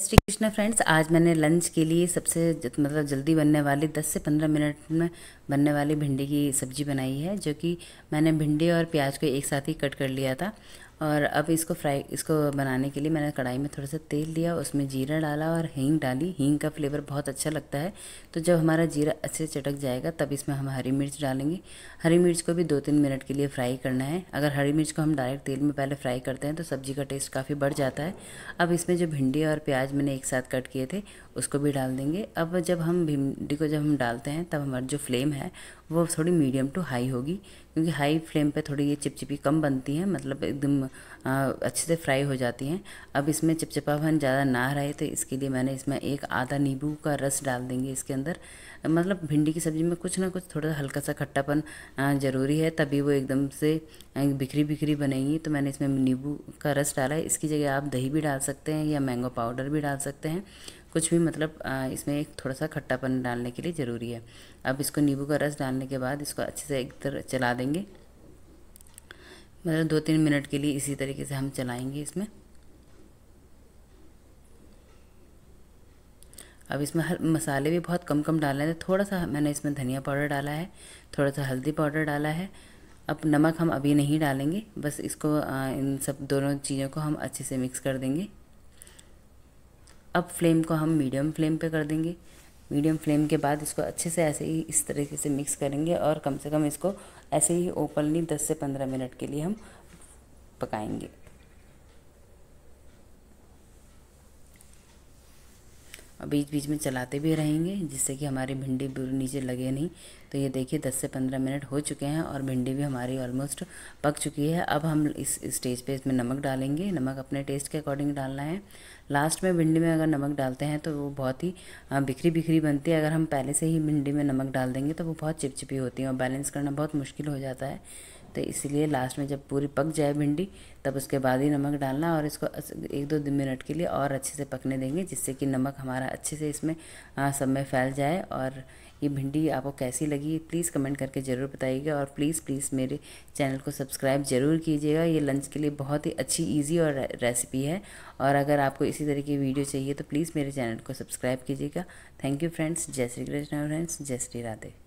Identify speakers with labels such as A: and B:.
A: Shri Krishna friends आज मैंने lunch के लिए सबसे मतलब जल्दी बनने वाली 10 से 15 मिनट में बनने वाली भिंडी की सब्ज़ी बनाई है जो कि मैंने भिंडी और प्याज को एक साथ ही कट कर लिया था और अब इसको फ्राई इसको बनाने के लिए मैंने कढ़ाई में थोड़ा सा तेल लिया उसमें जीरा डाला और हींग डाली हींग का फ्लेवर बहुत अच्छा लगता है तो जब हमारा जीरा अच्छे चटक जाएगा तब इसमें हम हरी मिर्च डालेंगे हरी मिर्च को भी दो तीन मिनट के लिए फ्राई करना है अगर हरी मिर्च को हम डायरेक्ट तेल में पहले फ्राई करते हैं तो सब्जी का टेस्ट काफ़ी बढ़ जाता है अब इसमें जो भिंडी और प्याज मैंने एक साथ कट किए थे उसको भी डाल देंगे अब जब हम भिंडी को जब हम डालते हैं तब हमारा जो फ्लेम है वो थोड़ी मीडियम टू हाई होगी क्योंकि हाई फ्लेम पे थोड़ी ये चिपचिपी कम बनती हैं मतलब एकदम अच्छे से फ्राई हो जाती हैं अब इसमें चिपचिपापन ज़्यादा ना रहे तो इसके लिए मैंने इसमें एक आधा नींबू का रस डाल देंगे इसके अंदर मतलब भिंडी की सब्ज़ी में कुछ ना कुछ थोड़ा सा हल्का सा खट्टापन ज़रूरी है तभी वो एकदम से बिखरी बिखरी बनेंगी तो मैंने इसमें नींबू का रस डाला है इसकी जगह आप दही भी डाल सकते हैं या मैंगो पाउडर भी डाल सकते हैं कुछ भी मतलब इसमें एक थोड़ा सा खट्टापन डालने के लिए ज़रूरी है अब इसको नींबू का रस डालने के बाद इसको अच्छे से एक तरह चला देंगे मतलब दो तीन मिनट के लिए इसी तरीके से हम चलाएंगे इसमें अब इसमें हर मसाले भी बहुत कम कम डालने हैं थोड़ा सा मैंने इसमें धनिया पाउडर डाला है थोड़ा सा हल्दी पाउडर डाला है अब नमक हम अभी नहीं डालेंगे बस इसको इन सब दोनों चीज़ों को हम अच्छे से मिक्स कर देंगे अब फ्लेम को हम मीडियम फ्लेम पे कर देंगे मीडियम फ्लेम के बाद इसको अच्छे से ऐसे ही इस तरीके से मिक्स करेंगे और कम से कम इसको ऐसे ही ओपनली 10 से 15 मिनट के लिए हम पकाएंगे और बीच बीच में चलाते भी रहेंगे जिससे कि हमारी भिंडी नीचे लगे नहीं तो ये देखिए 10 से 15 मिनट हो चुके हैं और भिंडी भी हमारी ऑलमोस्ट पक चुकी है अब हम इस स्टेज पे इसमें नमक डालेंगे नमक अपने टेस्ट के अकॉर्डिंग डालना है लास्ट में भिंडी में अगर नमक डालते हैं तो वो बहुत ही बिखरी बिखरी बनती है अगर हम पहले से ही भिंडी में नमक डाल देंगे तो वो बहुत चिपचिपी होती है और बैलेंस करना बहुत मुश्किल हो जाता है तो इसलिए लास्ट में जब पूरी पक जाए भिंडी तब उसके बाद ही नमक डालना और इसको एक दो मिनट के लिए और अच्छे से पकने देंगे जिससे कि नमक हमारा अच्छे से इसमें सब में फैल जाए और ये भिंडी आपको कैसी लगी प्लीज़ कमेंट करके ज़रूर बताइएगा और प्लीज़ प्लीज़ मेरे चैनल को सब्सक्राइब ज़रूर कीजिएगा ये लंच के लिए बहुत ही अच्छी इजी और रेसिपी है और अगर आपको इसी तरह की वीडियो चाहिए तो प्लीज़ मेरे चैनल को सब्सक्राइब कीजिएगा थैंक यू फ्रेंड्स जय श्री कृष्ण फ्रेंड्स जय श्री राधे